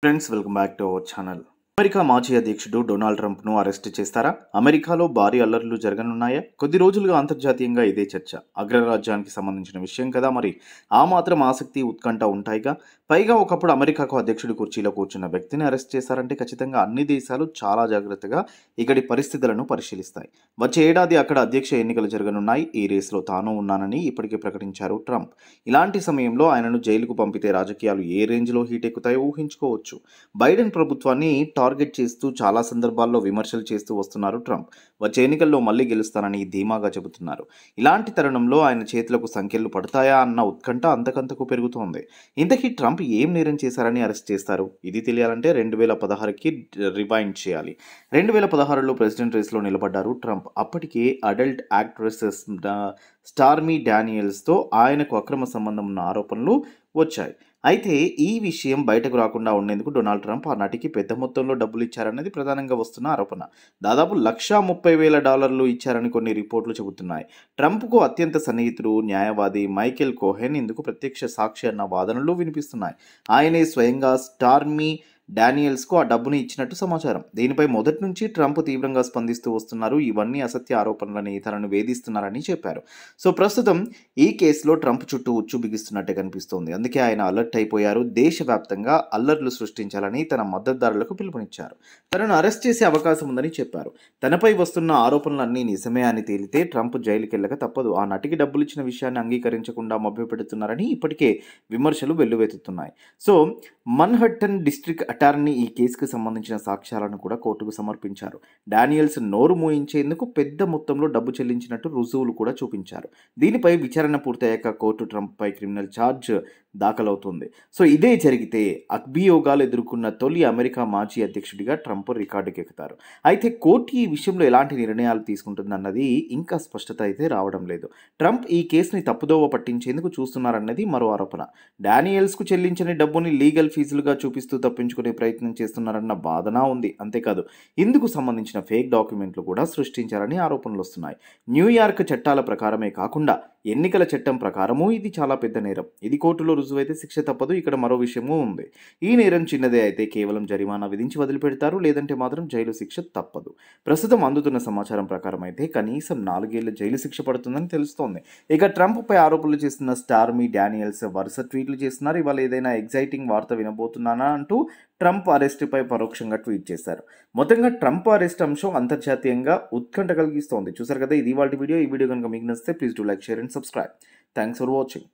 Friends, welcome back to our channel. America మాజీ అధ్యక్షుడు Donald ట్రంప్ను arrest చేస్తారా అమెరికాలో భారీ అల్లర్లు జరగనున్నాయా కొద్ది రోజులుగా అంతర్జాతీయంగా ఇదే చర్చ అగ్రరాజ్యానికి సంబంధించిన విషయం కదా మరి ఆ మాత్రం ఆసక్తి ఉత్కంఠ ఉంటాయిగా పైగా ఒకప్పుడు అమెరికాకు అధ్యక్షుడి కుర్చీలో కూర్చున్న వ్యక్తిని అరెస్ట్ చేశారంటే ఖచ్చితంగా అన్ని దేశాలు చాలా జాగ్రత్తగా ఇక్కడి పరిస్థితులను పరిశీలిస్తాయి వచ్చే ఏడాది అక్కడ అధ్యక్ష ఎన్నికలు జరగనున్నాయి ఈ రేసులో తాను ఉన్నానని ఇప్పటికే ప్రకటించారు ట్రంప్ ఇలాంటి సమయంలో ఆయనను జైలుకు పంపితే రాజకీయాలు ఏ రేంజ్లో హీట్ ఎక్కుతాయో ఊహించుకోవచ్చు బైడెన్ ప్రభుత్వాన్ని టార్గెట్ చేస్తూ చాలా సందర్భాల్లో విమర్శలు చేస్తూ వస్తున్నారు ట్రంప్ వచ్చే ఎన్నికల్లో మళ్ళీ గెలుస్తానని ధీమాగా చెబుతున్నారు ఇలాంటి తరుణంలో ఆయన చేతులకు సంఖ్యలు పడతాయా అన్న ఉత్కంఠ అంతకంతకు పెరుగుతోంది ఇంతకీ ట్రంప్ ఏం నేరం చేశారని అరెస్ట్ చేస్తారు ఇది తెలియాలంటే రెండు వేల పదహారుకి రివైండ్ చేయాలి రెండు వేల పదహారులో ప్రెసిడెంట్ రేస్లో నిలబడ్డారు ట్రంప్ అప్పటికే అడల్ట్ యాక్ట్రెసెస్ స్టార్మీ డానియల్స్తో ఆయనకు అక్రమ సంబంధం ఉన్న ఆరోపణలు వచ్చాయి అయితే ఈ విషయం బయటకు రాకుండా ఉండేందుకు డొనాల్డ్ ట్రంప్ ఆ నటికి పెద్ద మొత్తంలో డబ్బులు ఇచ్చారన్నది ప్రధానంగా వస్తున్న ఆరోపణ దాదాపు లక్షా ముప్పై వేల డాలర్లు ఇచ్చారని కొన్ని రిపోర్ట్లు చెబుతున్నాయి ట్రంప్కు అత్యంత సన్నిహితుడు న్యాయవాది మైకేల్ కోహెన్ ఇందుకు ప్రత్యక్ష సాక్షి అన్న వాదనలు వినిపిస్తున్నాయి ఆయనే స్వయంగా స్టార్మీ డానియల్స్కు ఆ డబ్బును ఇచ్చినట్టు సమాచారం దీనిపై మొదటి నుంచి ట్రంప్ తీవ్రంగా స్పందిస్తూ వస్తున్నారు ఇవన్నీ అసత్య ఆరోపణలని తనను వేధిస్తున్నారని చెప్పారు సో ప్రస్తుతం ఈ కేసులో ట్రంప్ చుట్టూ ఉచ్చు బిగిస్తున్నట్టే కనిపిస్తోంది అందుకే ఆయన అలర్ట్ అయిపోయారు దేశవ్యాప్తంగా అల్లర్లు సృష్టించాలని తన మద్దతుదారులకు పిలుపునిచ్చారు తనను అరెస్ట్ చేసే అవకాశం ఉందని చెప్పారు తనపై వస్తున్న ఆరోపణలన్నీ నిజమే అని తేలితే ట్రంప్ జైలుకి వెళ్ళక తప్పదు ఆ నటికి డబ్బులు ఇచ్చిన విషయాన్ని అంగీకరించకుండా మభ్యపెడుతున్నారని ఇప్పటికే విమర్శలు వెల్లువెత్తుతున్నాయి సో మన్హట్టన్ డిస్ట్రిక్ట్ అటార్నీ ఈ కేసుకు సంబంధించిన సాక్ష్యాలను కూడా కోర్టుకు సమర్పించారు డానియల్స్ నోరు మూయించేందుకు పెద్ద మొత్తంలో డబ్బు చెల్లించినట్టు రుజువులు కూడా చూపించారు దీనిపై విచారణ పూర్తయ్యాక కోర్టు ట్రంప్ పై క్రిమినల్ ఛార్జ్ దాఖలవుతుంది సో ఇదే జరిగితే అగ్భియోగాలు ఎదుర్కొన్న తొలి అమెరికా మాజీ అధ్యక్షుడిగా ట్రంప్ రికార్డుకి ఎక్కుతారు అయితే కోర్టు ఈ విషయంలో ఎలాంటి నిర్ణయాలు తీసుకుంటుందన్నది ఇంకా స్పష్టత అయితే రావడం లేదు ట్రంప్ ఈ కేసుని తప్పుదోవ పట్టించేందుకు చూస్తున్నారన్నది మరో ఆరోపణ కు చెల్లించని డబ్బుని లీగల్ ఫీజులుగా చూపిస్తూ తప్పించుకునే కొట్టిపారేసే ప్రయత్నం చేస్తున్నారన్న బాధన ఉంది అంతేకాదు ఇందుకు సంబంధించిన ఫేక్ డాక్యుమెంట్లు కూడా సృష్టించారని ఆరోపణలు వస్తున్నాయి న్యూయార్క్ చట్టాల ప్రకారమే కాకుండా ఎన్నికల చట్టం ప్రకారము ఇది చాలా పెద్ద నేరం ఇది కోర్టులో రుజువైతే శిక్ష తప్పదు ఇక్కడ మరో విషయము ఉంది ఈ నేరం చిన్నదే అయితే కేవలం జరిమానా విధించి వదిలిపెడతారు లేదంటే మాత్రం జైలు శిక్ష తప్పదు ప్రస్తుతం అందుతున్న సమాచారం ప్రకారం అయితే కనీసం నాలుగేళ్ల జైలు శిక్ష పడుతుందని తెలుస్తోంది ఇక ట్రంప్పై ఆరోపణలు చేస్తున్న స్టార్మీ డానియల్స్ వరుస ట్వీట్లు చేస్తున్నారు ఇవాళ ఏదైనా ఎగ్జైటింగ్ వార్త వినబోతున్నానా అంటూ ట్రంప్ అరెస్టుపై పరోక్షంగా ట్వీట్ చేశారు మొత్తంగా ట్రంప్ అరెస్ట్ అంశం అంతర్జాతీయంగా ఉత్కంఠ కలిగిస్తోంది చూసారు కదా ఇది వాళ్ళ వీడియో ఈ వీడియో కనుక మీకు నచ్చితే please do like share and subscribe thanks for watching